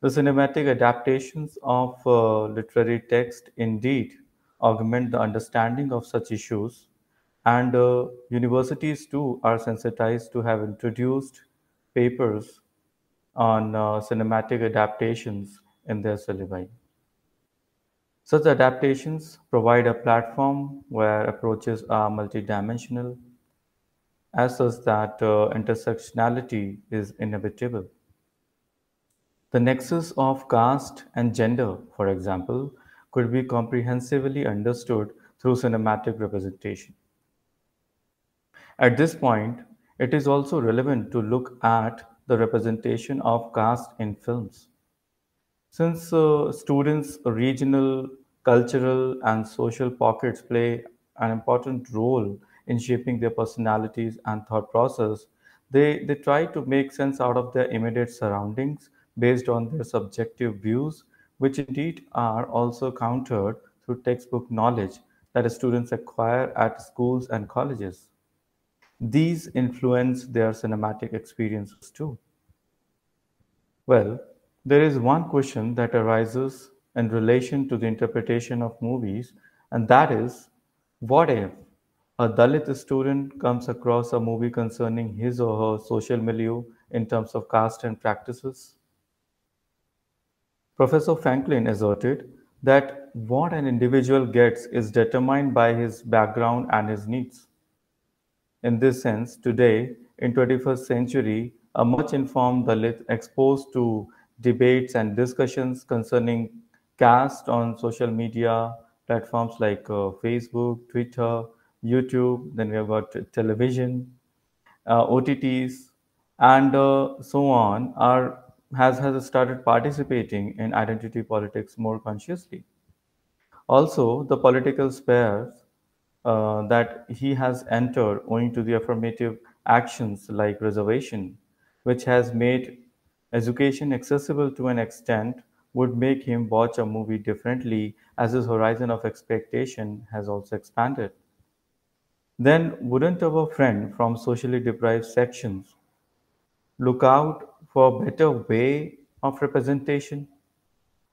The cinematic adaptations of uh, literary text indeed augment the understanding of such issues, and uh, universities too are sensitized to have introduced papers on uh, cinematic adaptations in their syllabi. Such adaptations provide a platform where approaches are multidimensional, as such that uh, intersectionality is inevitable. The nexus of caste and gender, for example, could be comprehensively understood through cinematic representation. At this point, it is also relevant to look at the representation of caste in films. Since uh, students' regional, cultural, and social pockets play an important role in shaping their personalities and thought process, they, they try to make sense out of their immediate surroundings based on their subjective views, which indeed are also countered through textbook knowledge that students acquire at schools and colleges. These influence their cinematic experiences too. Well, there is one question that arises in relation to the interpretation of movies, and that is what if a Dalit student comes across a movie concerning his or her social milieu in terms of caste and practices? Professor Franklin asserted that what an individual gets is determined by his background and his needs. In this sense, today, in 21st century, a much informed Dalit exposed to debates and discussions concerning caste on social media platforms like uh, Facebook, Twitter, YouTube, then we have got television, uh, OTTs, and uh, so on are has, has started participating in identity politics more consciously. Also, the political spheres uh, that he has entered owing to the affirmative actions like reservation, which has made education accessible to an extent, would make him watch a movie differently as his horizon of expectation has also expanded. Then, wouldn't our friend from socially deprived sections look out for a better way of representation.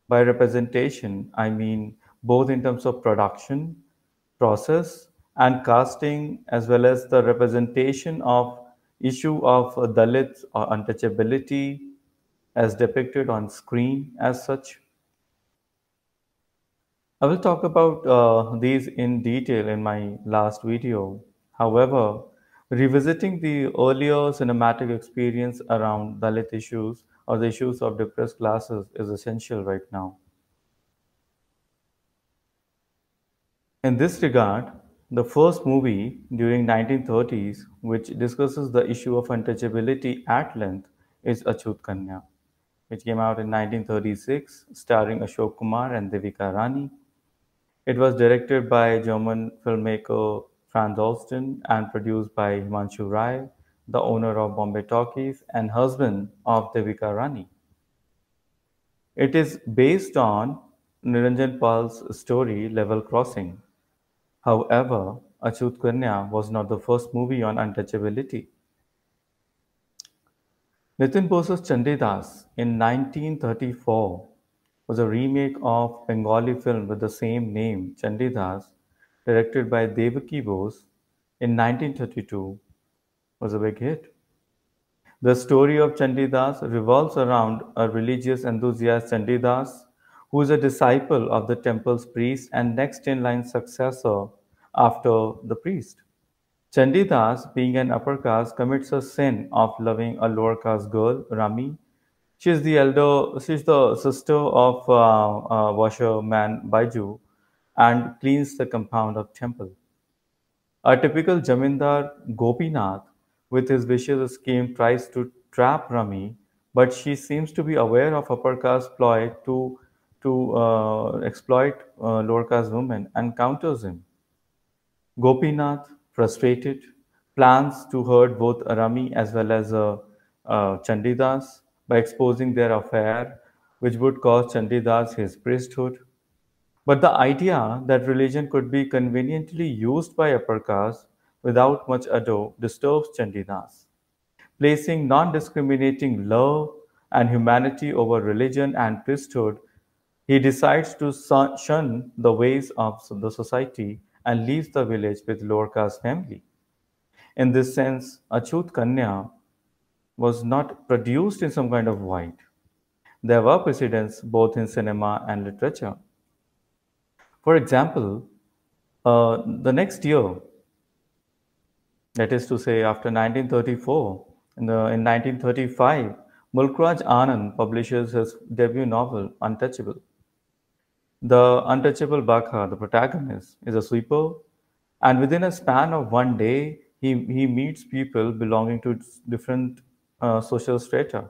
By representation, I mean both in terms of production, process, and casting, as well as the representation of issue of Dalits or untouchability as depicted on screen as such. I will talk about uh, these in detail in my last video. However, Revisiting the earlier cinematic experience around Dalit issues or the issues of depressed classes is essential right now. In this regard, the first movie during 1930s which discusses the issue of untouchability at length is Achut Kanya, which came out in 1936, starring Ashok Kumar and Devika Rani. It was directed by German filmmaker Franz Dalston, and produced by Himanshu Rai, the owner of Bombay Talkies and husband of Devika Rani. It is based on Niranjan Pal's story Level Crossing. However, Achut Kanya was not the first movie on untouchability. Nitin Bose's Chandidas in 1934 was a remake of Bengali film with the same name, Chandidas, directed by Devaki Bose in 1932, was a big hit. The story of Chandidas revolves around a religious enthusiast Chandidas, who is a disciple of the temple's priest and next in line successor after the priest. Chandidas, being an upper caste, commits a sin of loving a lower caste girl, Rami. She is the elder, she is the sister of uh, uh, washerman Baiju, and cleans the compound of temple. A typical Jamindar Gopinath with his vicious scheme tries to trap Rami, but she seems to be aware of upper caste ploy to, to uh, exploit uh, lower caste women and counters him. Gopinath, frustrated, plans to hurt both Rami as well as uh, uh, Chandidas by exposing their affair, which would cost Chandidas his priesthood but the idea that religion could be conveniently used by upper caste without much ado disturbs Chandidas. Placing non discriminating love and humanity over religion and priesthood, he decides to shun the ways of the society and leaves the village with lower caste family. In this sense, Achut Kanya was not produced in some kind of void. There were precedents both in cinema and literature. For example, uh, the next year, that is to say after 1934, in, the, in 1935, Mulkraj Anand publishes his debut novel, Untouchable. The untouchable Bakha, the protagonist, is a sweeper, and within a span of one day, he, he meets people belonging to different uh, social strata.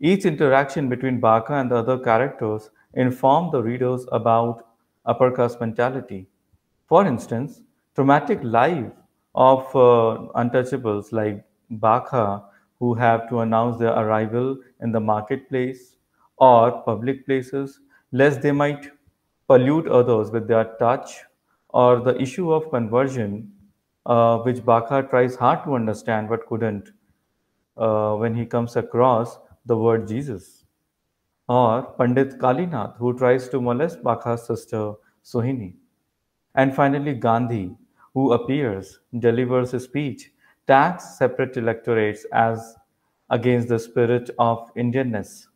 Each interaction between Baka and the other characters inform the readers about upper caste mentality. For instance, traumatic life of uh, untouchables like Bakha, who have to announce their arrival in the marketplace or public places, lest they might pollute others with their touch, or the issue of conversion, uh, which Bakha tries hard to understand but couldn't uh, when he comes across the word Jesus or Pandit Kalinath, who tries to molest Bakha's sister Sohini. And finally, Gandhi, who appears, delivers a speech, tags separate electorates as against the spirit of Indianness.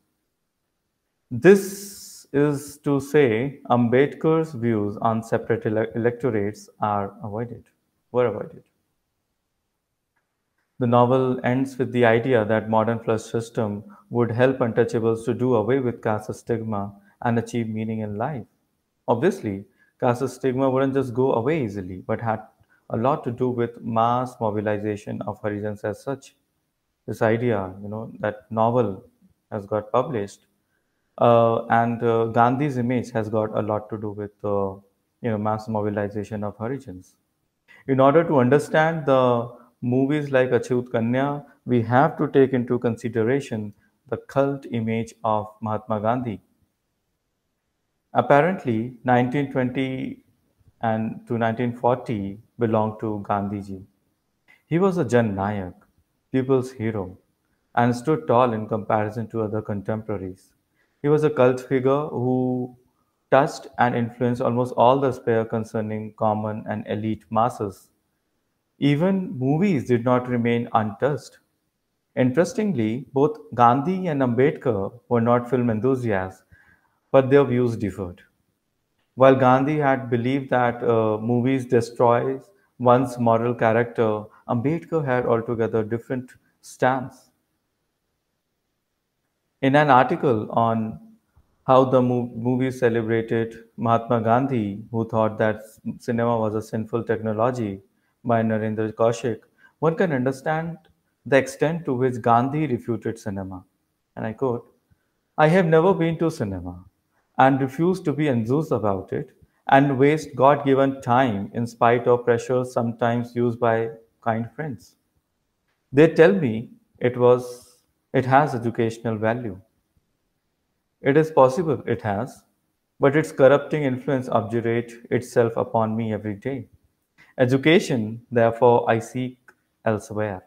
This is to say, Ambedkar's views on separate ele electorates are avoided, were avoided. The novel ends with the idea that modern flush system would help untouchables to do away with caste stigma and achieve meaning in life. Obviously, caste stigma wouldn't just go away easily, but had a lot to do with mass mobilization of Harijans as such. This idea, you know, that novel has got published, uh, and uh, Gandhi's image has got a lot to do with, uh, you know, mass mobilization of Harijans. In order to understand the movies like Achyut Kanya, we have to take into consideration the cult image of Mahatma Gandhi. Apparently, 1920 and to 1940 belonged to Gandhiji. He was a Jan Nayak, people's hero, and stood tall in comparison to other contemporaries. He was a cult figure who touched and influenced almost all the sphere concerning common and elite masses. Even movies did not remain untouched. Interestingly, both Gandhi and Ambedkar were not film enthusiasts, but their views differed. While Gandhi had believed that uh, movies destroys one's moral character, Ambedkar had altogether different stance. In an article on how the movie celebrated Mahatma Gandhi, who thought that cinema was a sinful technology, by Narendra Kaushik, one can understand the extent to which Gandhi refuted cinema. And I quote, I have never been to cinema and refuse to be enthused about it and waste God given time in spite of pressure sometimes used by kind friends. They tell me it was it has educational value. It is possible it has, but its corrupting influence obdurate itself upon me every day education, therefore I seek elsewhere.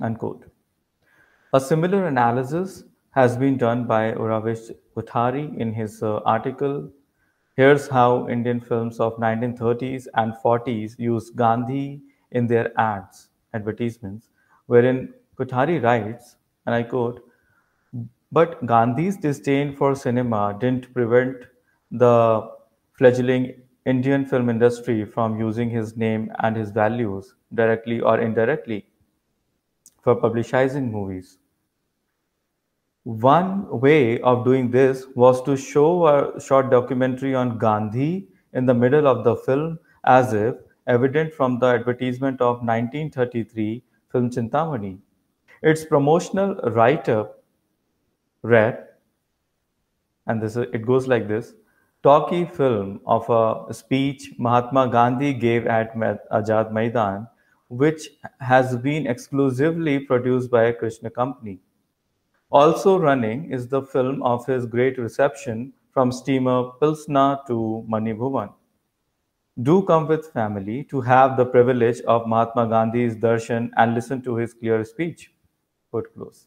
Unquote. A similar analysis has been done by Uravesh Uthari in his uh, article, Here's How Indian Films of 1930s and 40s Used Gandhi in Their Ads, advertisements, wherein Uthari writes, and I quote, but Gandhi's disdain for cinema didn't prevent the fledgling Indian film industry from using his name and his values directly or indirectly for publicizing movies. One way of doing this was to show a short documentary on Gandhi in the middle of the film, as if evident from the advertisement of 1933 film Chintamani. Its promotional write up read, and this, it goes like this talkie film of a speech Mahatma Gandhi gave at Ajad Maidan, which has been exclusively produced by a Krishna Company. Also running is the film of his great reception from steamer Pilsna to Manibhuvan. Do come with family to have the privilege of Mahatma Gandhi's darshan and listen to his clear speech. Put close.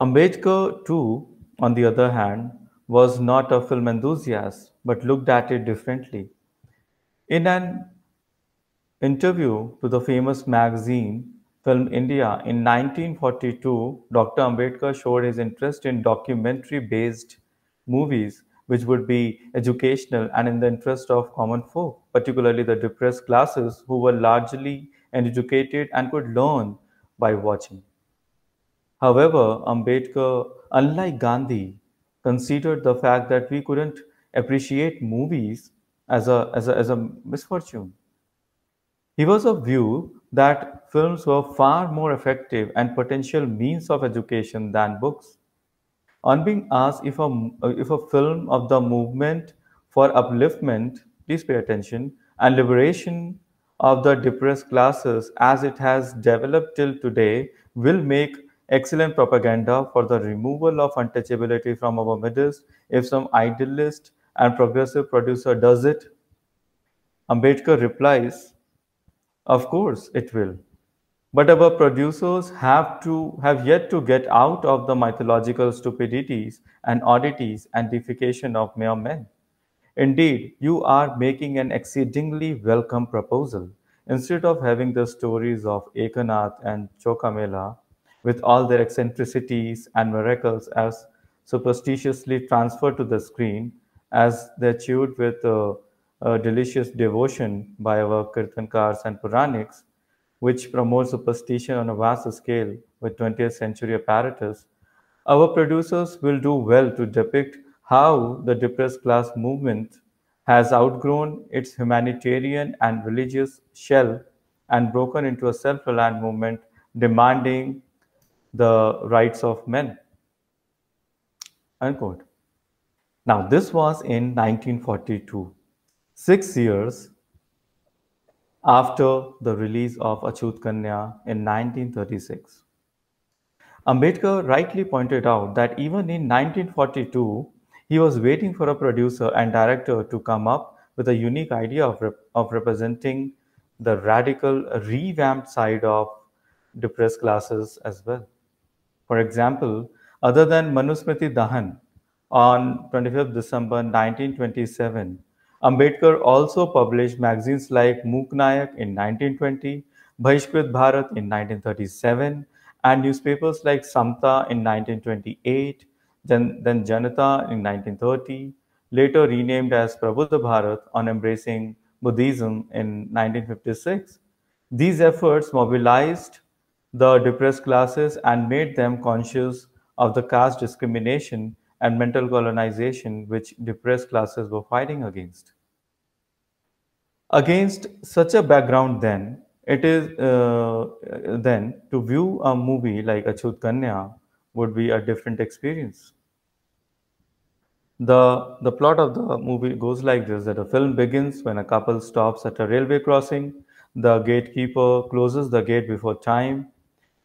Ambedkar too on the other hand, was not a film enthusiast but looked at it differently. In an interview to the famous magazine Film India in 1942, Dr. Ambedkar showed his interest in documentary based movies which would be educational and in the interest of common folk, particularly the depressed classes who were largely educated and could learn by watching. However, Ambedkar unlike Gandhi, considered the fact that we couldn't appreciate movies as a, as a, as a misfortune. He was of view that films were far more effective and potential means of education than books. On being asked if a, if a film of the movement for upliftment, please pay attention, and liberation of the depressed classes as it has developed till today will make excellent propaganda for the removal of untouchability from our midst if some idealist and progressive producer does it? Ambedkar replies, Of course it will. But our producers have to have yet to get out of the mythological stupidities and oddities and defecation of mere men. Indeed, you are making an exceedingly welcome proposal. Instead of having the stories of Ekanath and Chokamela, with all their eccentricities and miracles as superstitiously transferred to the screen as they chewed with a, uh, a delicious devotion by our Kirtankars and Puranics, which promote superstition on a vast scale with 20th century apparatus, our producers will do well to depict how the depressed class movement has outgrown its humanitarian and religious shell and broken into a self reliant movement demanding the rights of men. Unquote. Now, this was in 1942, six years after the release of Achut Kanya in 1936. Ambedkar rightly pointed out that even in 1942, he was waiting for a producer and director to come up with a unique idea of, rep of representing the radical revamped side of depressed classes as well. For example, other than Manusmriti Dahan on 25th December 1927, Ambedkar also published magazines like Muknayak in 1920, Bhaishkrit Bharat in 1937, and newspapers like Samta in 1928, then, then Janata in 1930, later renamed as Prabuddha Bharat on embracing Buddhism in 1956. These efforts mobilized the depressed classes and made them conscious of the caste discrimination and mental colonization which depressed classes were fighting against. Against such a background, then it is uh, then to view a movie like Achut Kanya would be a different experience. The, the plot of the movie goes like this that a film begins when a couple stops at a railway crossing. The gatekeeper closes the gate before time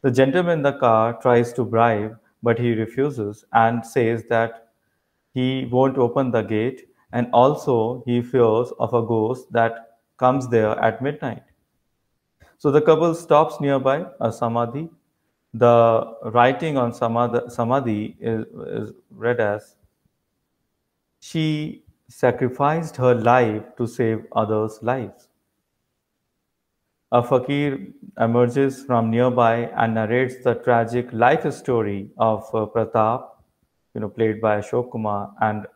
the gentleman in the car tries to bribe, but he refuses and says that he won't open the gate and also he fears of a ghost that comes there at midnight. So the couple stops nearby a samadhi. The writing on samadhi, samadhi is, is read as She sacrificed her life to save others' lives a fakir emerges from nearby and narrates the tragic life story of uh, Pratap, you know, played by Ashok Kumar, and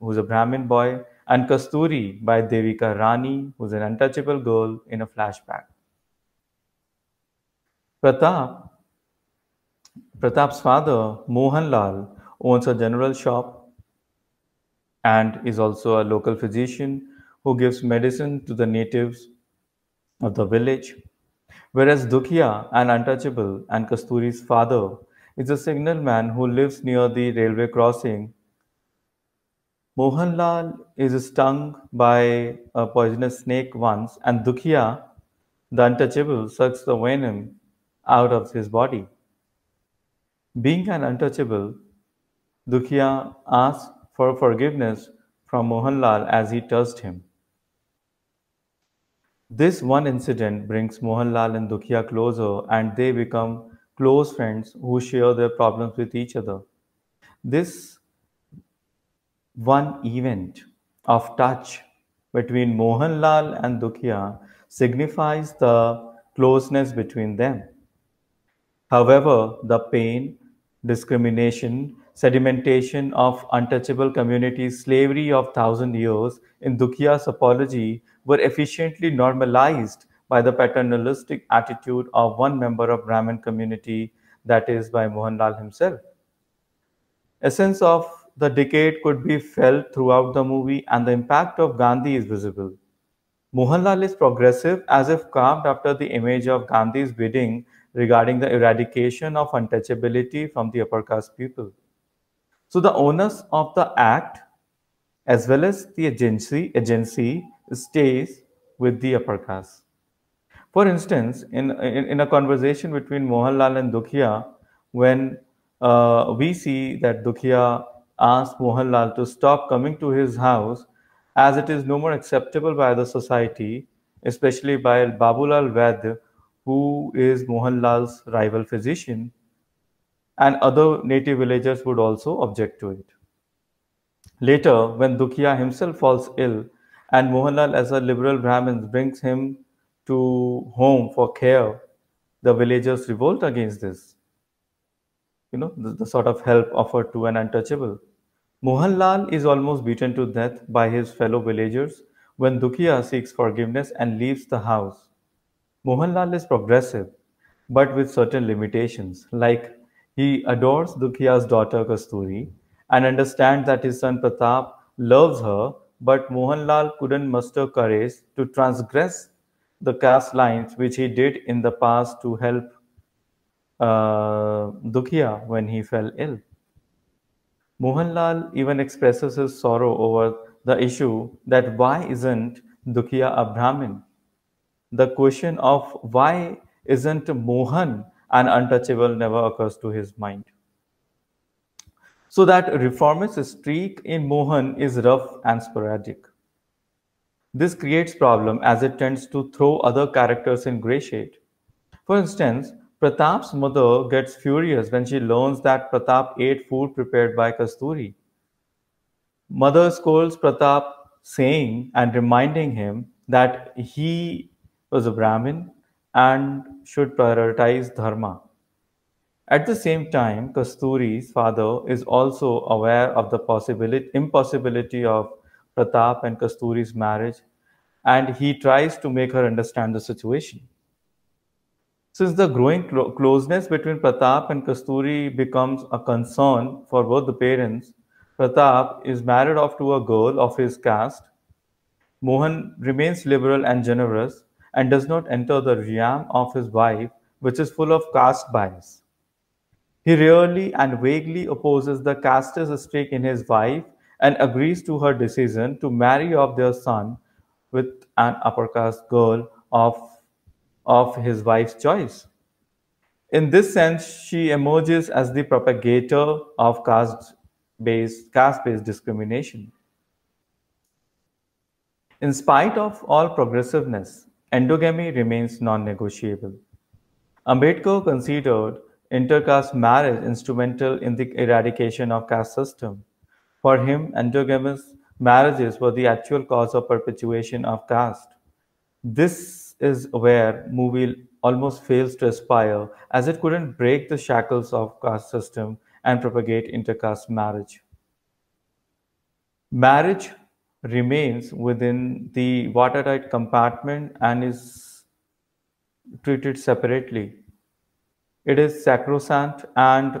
who's a Brahmin boy, and Kasturi by Devika Rani, who's an untouchable girl in a flashback. Pratap, Pratap's father, Mohanlal, owns a general shop and is also a local physician who gives medicine to the natives of the village. Whereas Dukhiya, an untouchable, and Kasturi's father, is a signalman who lives near the railway crossing. Mohanlal is stung by a poisonous snake once, and Dukhiya, the untouchable, sucks the venom out of his body. Being an untouchable, Dukhiya asks for forgiveness from Mohanlal as he touched him. This one incident brings Mohanlal and Dukia closer and they become close friends who share their problems with each other. This one event of touch between Mohanlal and Dukia signifies the closeness between them. However, the pain, discrimination, sedimentation of untouchable communities, slavery of thousand years in Dukia's apology were efficiently normalized by the paternalistic attitude of one member of Brahmin community, that is by Mohanlal himself. Essence of the decade could be felt throughout the movie and the impact of Gandhi is visible. Mohanlal is progressive as if carved after the image of Gandhi's bidding regarding the eradication of untouchability from the upper caste people. So the onus of the act as well as the agency, agency stays with the upper caste. For instance, in, in, in a conversation between Mohanlal and Dukhiya, when uh, we see that Dukhiya asked Mohanlal to stop coming to his house as it is no more acceptable by the society, especially by Babulal Vaidya, who is Mohanlal's rival physician, and other native villagers would also object to it. Later, when Dukhiya himself falls ill, and Mohanlal, as a liberal Brahmin, brings him to home for care. The villagers revolt against this. You know, the, the sort of help offered to an untouchable. Mohanlal is almost beaten to death by his fellow villagers when Dukhiya seeks forgiveness and leaves the house. Mohanlal is progressive, but with certain limitations, like he adores Dukhiya's daughter Kasturi and understands that his son Pratap loves her but Mohanlal couldn't muster courage to transgress the caste lines, which he did in the past to help uh, Dukhiya when he fell ill. Mohanlal even expresses his sorrow over the issue that why isn't Dukhiya a Brahmin? The question of why isn't Mohan an untouchable never occurs to his mind so that reformist streak in Mohan is rough and sporadic. This creates problem as it tends to throw other characters in gray shade. For instance, Pratap's mother gets furious when she learns that Pratap ate food prepared by Kasturi. Mother scolds Pratap, saying and reminding him that he was a Brahmin and should prioritize Dharma. At the same time, Kasturi's father is also aware of the possibility, impossibility of Pratap and Kasturi's marriage, and he tries to make her understand the situation. Since the growing closeness between Pratap and Kasturi becomes a concern for both the parents, Pratap is married off to a girl of his caste. Mohan remains liberal and generous and does not enter the realm of his wife, which is full of caste bias. He rarely and vaguely opposes the caster's streak in his wife and agrees to her decision to marry off their son with an upper caste girl of, of his wife's choice. In this sense, she emerges as the propagator of caste-based caste-based discrimination. In spite of all progressiveness, endogamy remains non-negotiable. Ambedkar considered intercaste marriage instrumental in the eradication of caste system. For him, endogamous marriages were the actual cause of perpetuation of caste. This is where movie almost fails to aspire as it couldn't break the shackles of caste system and propagate intercaste marriage. Marriage remains within the watertight compartment and is treated separately it is sacrosanct and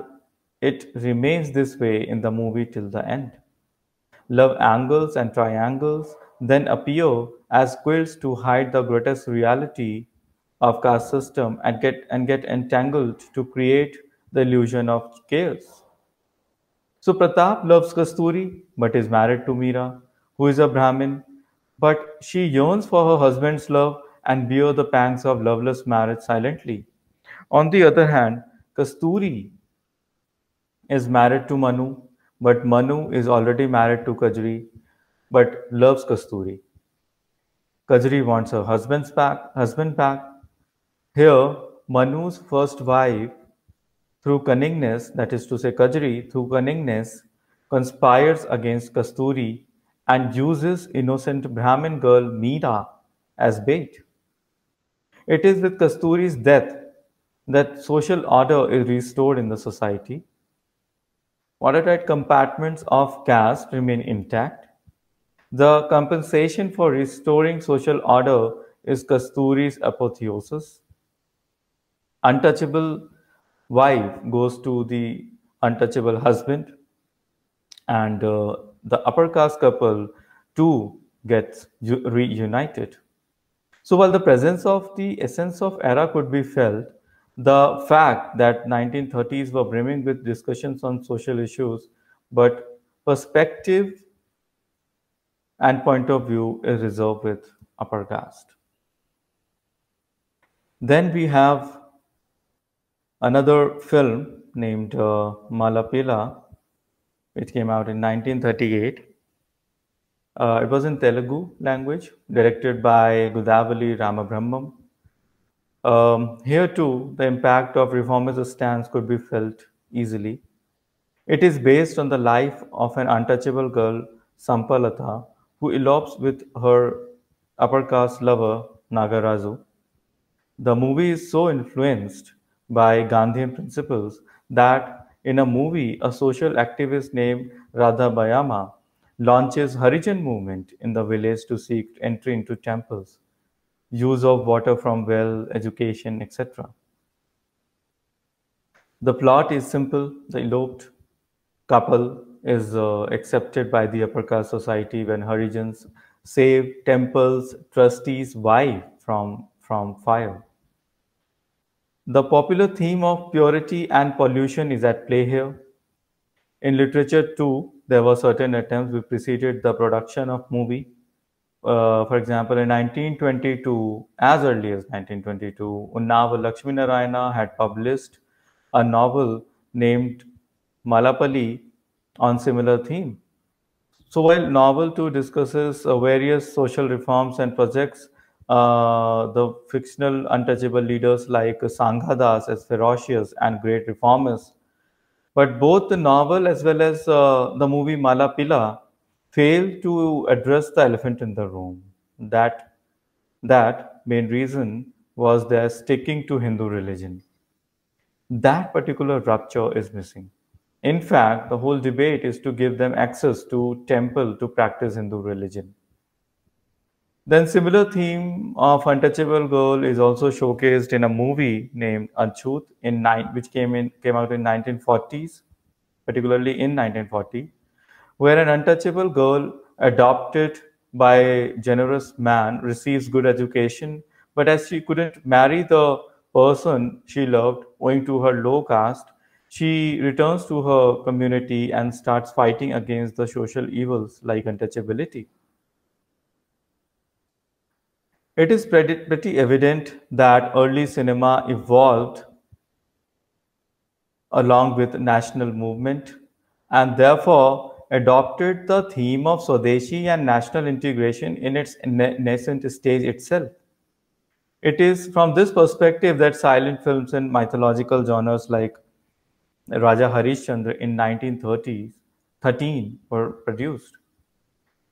it remains this way in the movie till the end. Love angles and triangles then appear as quills to hide the grotesque reality of caste system and get and get entangled to create the illusion of chaos. So Pratap loves Kasturi but is married to Meera, who is a Brahmin, but she yearns for her husband's love and bear the pangs of loveless marriage silently. On the other hand, Kasturi is married to Manu, but Manu is already married to Kajri, but loves Kasturi. Kajri wants her husband's back, husband back. Here, Manu's first wife, through cunningness, that is to say, Kajri, through cunningness, conspires against Kasturi and uses innocent Brahmin girl Meera as bait. It is with Kasturi's death that social order is restored in the society. Watertight compartments of caste remain intact. The compensation for restoring social order is Kasturi's apotheosis. Untouchable wife goes to the untouchable husband, and uh, the upper caste couple too gets reunited. So, while the presence of the essence of era could be felt, the fact that 1930s were brimming with discussions on social issues, but perspective and point of view is reserved with upper caste. Then we have another film named uh, Malapila, which came out in 1938. Uh, it was in Telugu language, directed by Gudavali Ramabrahmam. Um, here too, the impact of reformist stance could be felt easily. It is based on the life of an untouchable girl, Sampalatha, who elopes with her upper caste lover, Nagarazu. The movie is so influenced by Gandhian principles that in a movie, a social activist named Radha Bayama launches Harijan movement in the village to seek entry into temples use of water from well, education, etc. The plot is simple. The eloped couple is uh, accepted by the upper caste society when Harijans save temple's trustee's wife from, from fire. The popular theme of purity and pollution is at play here. In literature too, there were certain attempts which preceded the production of movie uh, for example, in 1922, as early as 1922, Unnava Lakshmi Narayana had published a novel named Malapali on similar theme. So while novel 2 discusses uh, various social reforms and projects, uh, the fictional untouchable leaders like Sanghadas as ferocious and great reformers, but both the novel as well as uh, the movie Malapila failed to address the elephant in the room. That, that main reason was their sticking to Hindu religion. That particular rupture is missing. In fact, the whole debate is to give them access to temple to practice Hindu religion. Then similar theme of Untouchable Girl is also showcased in a movie named Anchuth in nine, which came in came out in 1940s, particularly in 1940 where an untouchable girl adopted by a generous man receives good education but as she couldn't marry the person she loved owing to her low caste she returns to her community and starts fighting against the social evils like untouchability it is pretty evident that early cinema evolved along with national movement and therefore adopted the theme of Swadeshi and national integration in its nascent stage itself. It is from this perspective that silent films and mythological genres like Raja Harishchandra in 1913 were produced.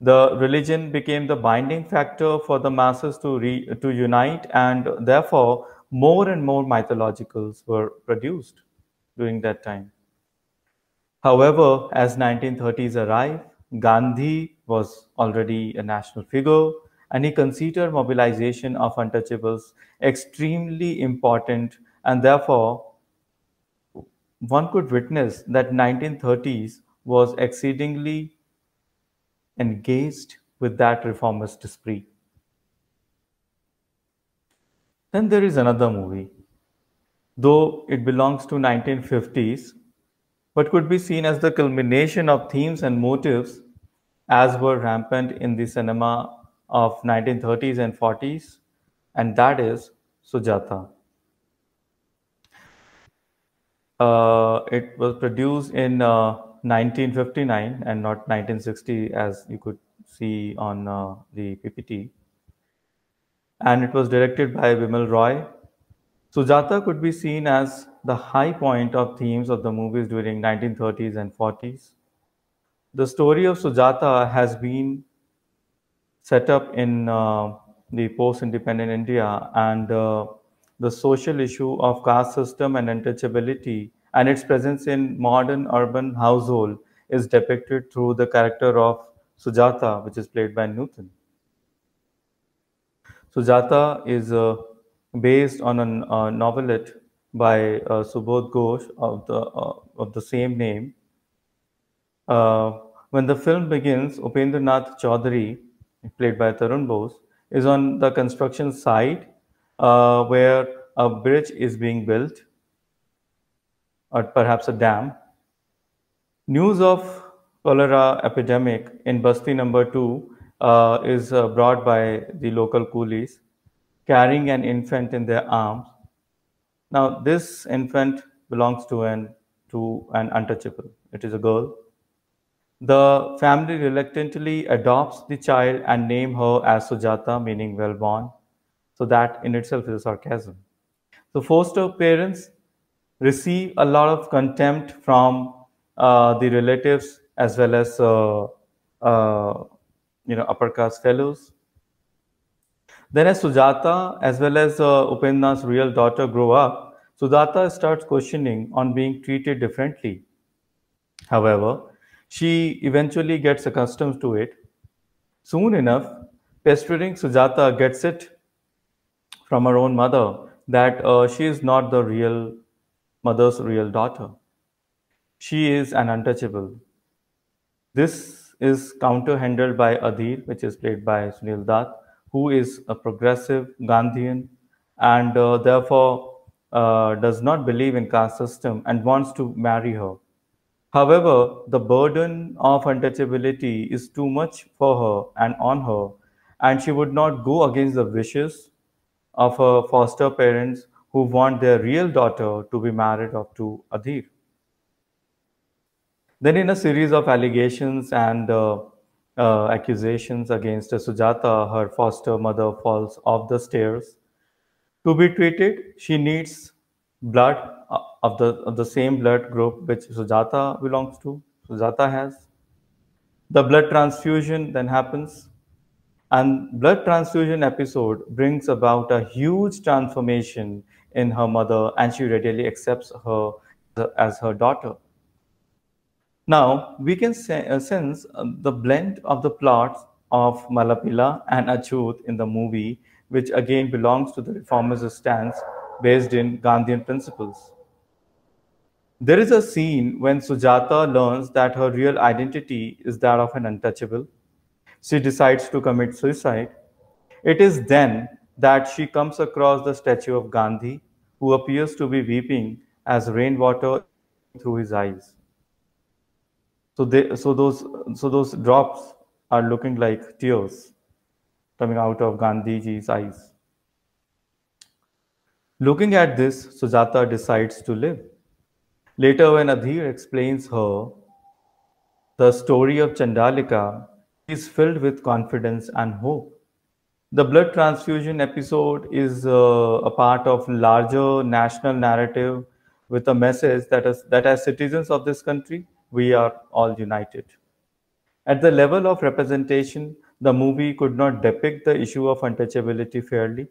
The religion became the binding factor for the masses to, re, to unite, and therefore, more and more mythologicals were produced during that time. However, as 1930s arrived, Gandhi was already a national figure and he considered mobilization of untouchables extremely important and therefore one could witness that 1930s was exceedingly engaged with that reformist spree. Then there is another movie, though it belongs to 1950s, what could be seen as the culmination of themes and motifs, as were rampant in the cinema of 1930s and 40s, and that is Sujata. Uh, it was produced in uh, 1959 and not 1960, as you could see on uh, the PPT. And it was directed by Vimal Roy. Sujata could be seen as the high point of themes of the movies during 1930s and 40s. The story of Sujata has been set up in uh, the post-independent India and uh, the social issue of caste system and untouchability and its presence in modern urban household is depicted through the character of Sujata, which is played by Newton. Sujata is uh, based on a, a novelette by uh, Subodh Ghosh of the, uh, of the same name. Uh, when the film begins, Upendranath Chaudhary, played by Tarun Bose, is on the construction site uh, where a bridge is being built, or perhaps a dam. News of cholera epidemic in Basti number two uh, is uh, brought by the local coolies, carrying an infant in their arms now, this infant belongs to an, to an untouchable. It is a girl. The family reluctantly adopts the child and name her as Sujata, meaning well-born. So that in itself is a sarcasm. The foster parents receive a lot of contempt from uh, the relatives as well as uh, uh, you know upper caste fellows then as Sujata as well as uh, Upendra's real daughter grow up, Sujata starts questioning on being treated differently. However, she eventually gets accustomed to it. Soon enough, pestering Sujata gets it from her own mother that uh, she is not the real mother's real daughter. She is an untouchable. This is counter handled by Adhir, which is played by Sunil Dutt, who is a progressive Gandhian and uh, therefore uh, does not believe in caste system and wants to marry her. However, the burden of untouchability is too much for her and on her, and she would not go against the wishes of her foster parents who want their real daughter to be married off to Adhir. Then, in a series of allegations and uh, uh, accusations against Sujata, her foster mother, falls off the stairs. To be treated, she needs blood uh, of the, of the same blood group which Sujata belongs to, Sujata has. The blood transfusion then happens. And blood transfusion episode brings about a huge transformation in her mother, and she readily accepts her as her daughter. Now we can say, uh, sense uh, the blend of the plots of Malapila and Achut in the movie, which again belongs to the reformers' stance based in Gandhian principles. There is a scene when Sujata learns that her real identity is that of an untouchable. She decides to commit suicide. It is then that she comes across the statue of Gandhi, who appears to be weeping as rainwater through his eyes. So they so those so those drops are looking like tears coming out of Gandhiji's eyes. Looking at this, Sujata decides to live. Later, when Adhir explains her the story of Chandalika, she is filled with confidence and hope. The blood transfusion episode is uh, a part of larger national narrative with a message that as, that as citizens of this country, we are all united. At the level of representation, the movie could not depict the issue of untouchability fairly.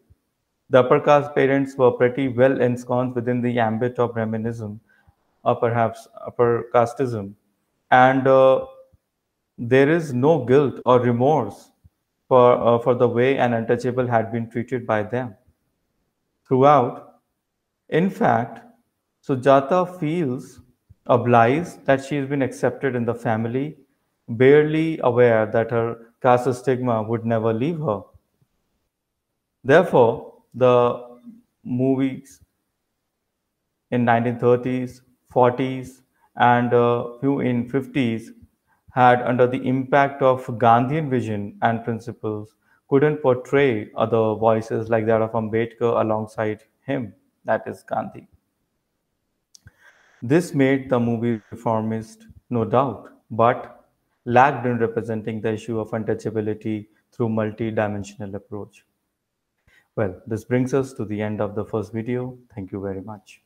The upper caste parents were pretty well ensconced within the ambit of Brahminism, or uh, perhaps upper casteism, and uh, there is no guilt or remorse for, uh, for the way an untouchable had been treated by them. Throughout, in fact, Sujata feels Obliged that she's been accepted in the family, barely aware that her caste stigma would never leave her. Therefore, the movies in 1930s, 40s, and a uh, few in 50s had under the impact of Gandhian vision and principles couldn't portray other voices like that of Ambedkar alongside him, that is Gandhi. This made the movie reformist, no doubt, but lacked in representing the issue of untouchability through multi-dimensional approach. Well, this brings us to the end of the first video. Thank you very much.